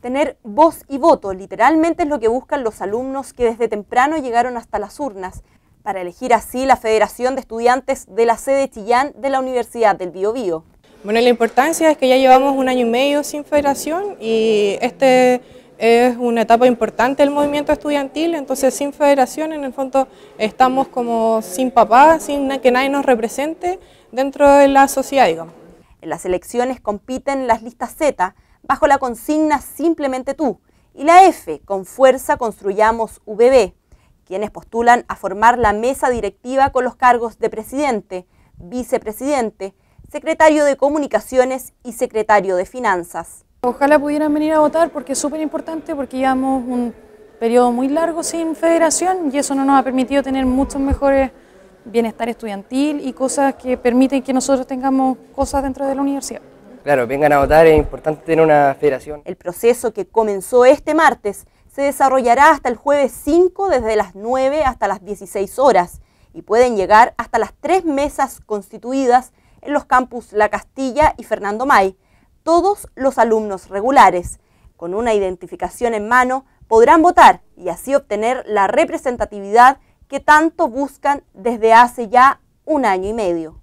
Tener voz y voto literalmente es lo que buscan los alumnos que desde temprano llegaron hasta las urnas para elegir así la Federación de Estudiantes de la sede Chillán de la Universidad del Biobío. Bueno, la importancia es que ya llevamos un año y medio sin federación y este es una etapa importante del movimiento estudiantil, entonces sin federación en el fondo estamos como sin papá, sin que nadie nos represente dentro de la sociedad, En las elecciones compiten las listas Z, bajo la consigna Simplemente tú. Y la F, con fuerza construyamos VB, quienes postulan a formar la mesa directiva con los cargos de presidente, vicepresidente, secretario de Comunicaciones y secretario de Finanzas. Ojalá pudieran venir a votar porque es súper importante, porque llevamos un periodo muy largo sin federación y eso no nos ha permitido tener muchos mejores bienestar estudiantil y cosas que permiten que nosotros tengamos cosas dentro de la universidad. Claro, vengan a votar, es importante tener una federación. El proceso que comenzó este martes se desarrollará hasta el jueves 5 desde las 9 hasta las 16 horas y pueden llegar hasta las tres mesas constituidas en los campus La Castilla y Fernando May. Todos los alumnos regulares, con una identificación en mano, podrán votar y así obtener la representatividad que tanto buscan desde hace ya un año y medio.